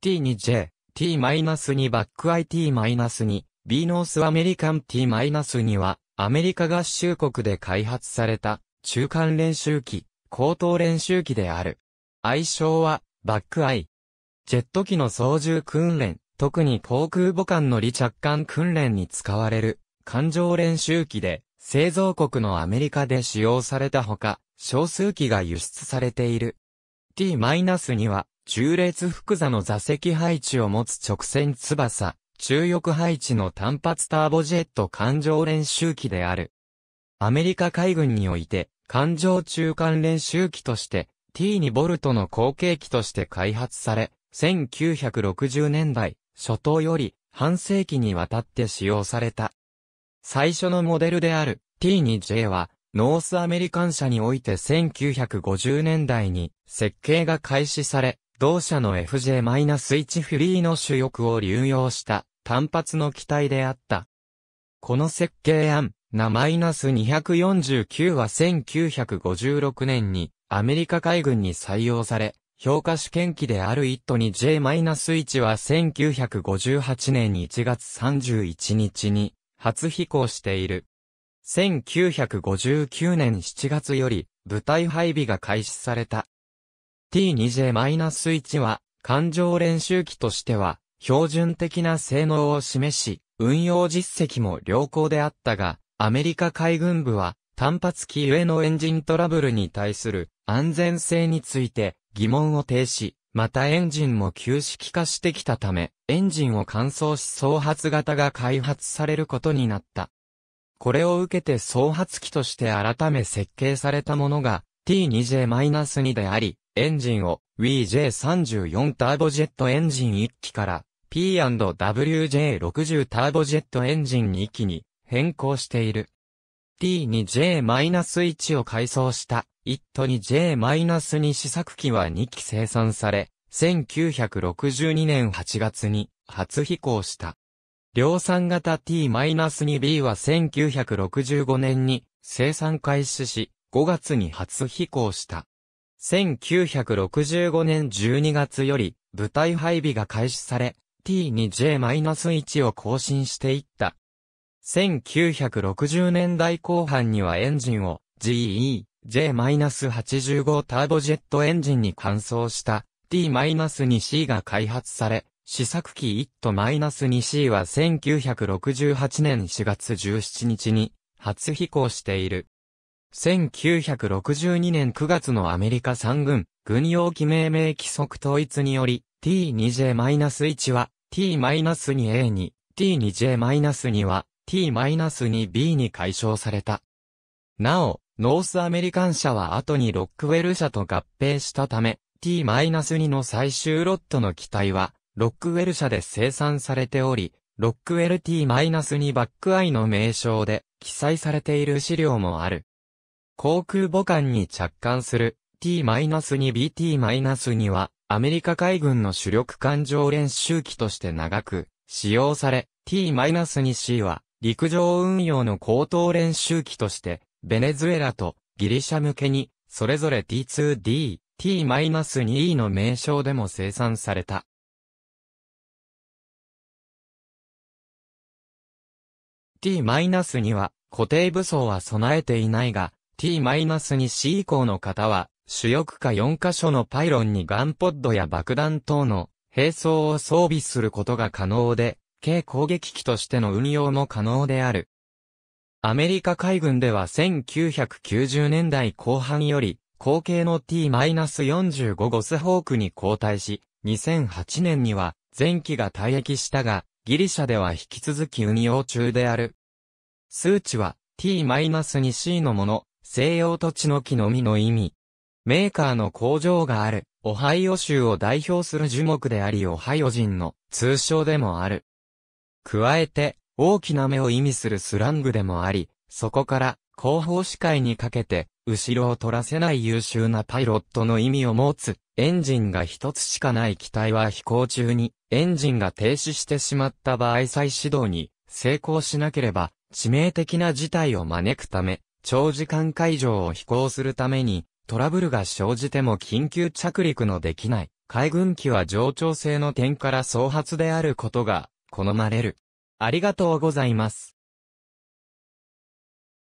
T2J、T-2 バック IT-2、B ノースアメリカン T-2 は、アメリカ合衆国で開発された、中間練習機、高等練習機である。愛称は、バックアイ。ジェット機の操縦訓練、特に航空母艦の離着艦訓練に使われる、艦上練習機で、製造国のアメリカで使用されたほか、少数機が輸出されている。T-2 は、中列複座の座席配置を持つ直線翼、中翼配置の単発ターボジェット艦上練習機である。アメリカ海軍において、艦上中間練習機として、T2 ボルトの後継機として開発され、1960年代、初頭より半世紀にわたって使用された。最初のモデルである T2J は、ノースアメリカン社において1950年代に設計が開始され、同社の FJ-1 フリーの主翼を流用した単発の機体であった。この設計案、な -249 は1956年にアメリカ海軍に採用され、評価試験機である一ッに J-1 は1958年1月31日に初飛行している。1959年7月より部隊配備が開始された。T2J-1 は、感情練習機としては、標準的な性能を示し、運用実績も良好であったが、アメリカ海軍部は、単発機ゆえのエンジントラブルに対する安全性について疑問を呈し、またエンジンも旧式化してきたため、エンジンを乾燥し総発型が開発されることになった。これを受けて総発機として改め設計されたものが T2J-2 であり、エンジンを WJ34 ターボジェットエンジン1機から P&WJ60 ターボジェットエンジン2機に変更している。T2J-1 を改装した1トに J-2 試作機は2機生産され、1962年8月に初飛行した。量産型 T-2B は1965年に生産開始し、5月に初飛行した。1965年12月より部隊配備が開始され、T2J-1 を更新していった。1960年代後半にはエンジンを GE J-85 ターボジェットエンジンに換装した T-2C が開発され、試作機 IT-2C は1968年4月17日に初飛行している。1962年9月のアメリカ3軍、軍用機命名規則統一により、T2J-1 は T-2A に、T2J-2 は T-2B に解消された。なお、ノースアメリカン社は後にロックウェル社と合併したため、T-2 の最終ロットの機体は、ロックウェル社で生産されており、ロックウェル T-2 バックアイの名称で記載されている資料もある。航空母艦に着艦する T-2BT-2 は、アメリカ海軍の主力艦上練習機として長く使用され、T-2C は、陸上運用の高等練習機として、ベネズエラとギリシャ向けに、それぞれ T2D、T-2E の名称でも生産された。T-2 は固定武装は備えていないが、t-2c 以降の方は、主翼下4箇所のパイロンにガンポッドや爆弾等の兵装を装備することが可能で、軽攻撃機としての運用も可能である。アメリカ海軍では1990年代後半より、後継の T-45 ゴスホークに交代し、2008年には前期が退役したが、ギリシャでは引き続き運用中である。数値は T-2C のもの、西洋土地の木の実の意味。メーカーの工場がある、オハイオ州を代表する樹木でありオハイオ人の通称でもある。加えて、大きな目を意味するスラングでもあり、そこから、後方視界にかけて、後ろを取らせない優秀なパイロットの意味を持つ、エンジンが一つしかない機体は飛行中に、エンジンが停止してしまった場合再始動に、成功しなければ、致命的な事態を招くため、長時間海上を飛行するために、トラブルが生じても緊急着陸のできない、海軍機は上長性の点から創発であることが、好まれる。ありがとうございます。